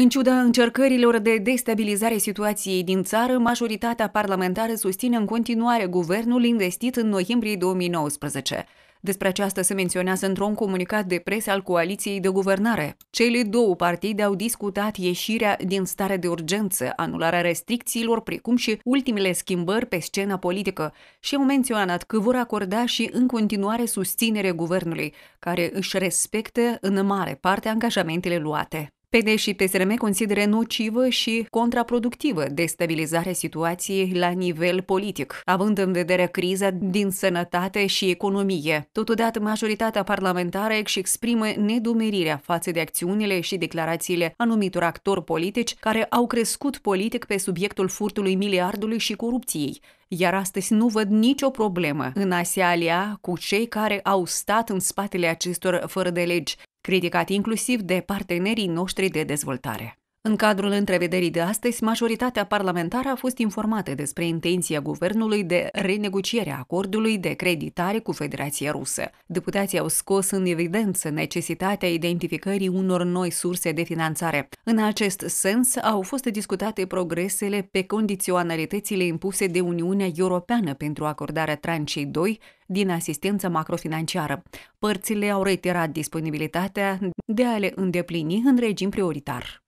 În ciuda încercărilor de destabilizare situației din țară, majoritatea parlamentară susține în continuare guvernul investit în noiembrie 2019. Despre aceasta se menționează într-un comunicat de presă al coaliției de guvernare. Cele două partide au discutat ieșirea din stare de urgență, anularea restricțiilor, precum și ultimele schimbări pe scena politică și au menționat că vor acorda și în continuare susținere guvernului, care își respectă în mare parte angajamentele luate. PD și PSRM consideră nocivă și contraproductivă destabilizarea situației la nivel politic, având în vedere criza din sănătate și economie. Totodată, majoritatea parlamentară își exprimă nedumerirea față de acțiunile și declarațiile anumitor actori politici care au crescut politic pe subiectul furtului miliardului și corupției, iar astăzi nu văd nicio problemă în a se alia cu cei care au stat în spatele acestor fără de legi, criticat inclusiv de partenerii noștri de dezvoltare. În cadrul întrevederii de astăzi, majoritatea parlamentară a fost informată despre intenția guvernului de renegociere a acordului de creditare cu Federația Rusă. Deputații au scos în evidență necesitatea identificării unor noi surse de finanțare. În acest sens, au fost discutate progresele pe condiționalitățile impuse de Uniunea Europeană pentru acordarea tranșei 2 din asistență macrofinanciară. Părțile au reiterat disponibilitatea de a le îndeplini în regim prioritar.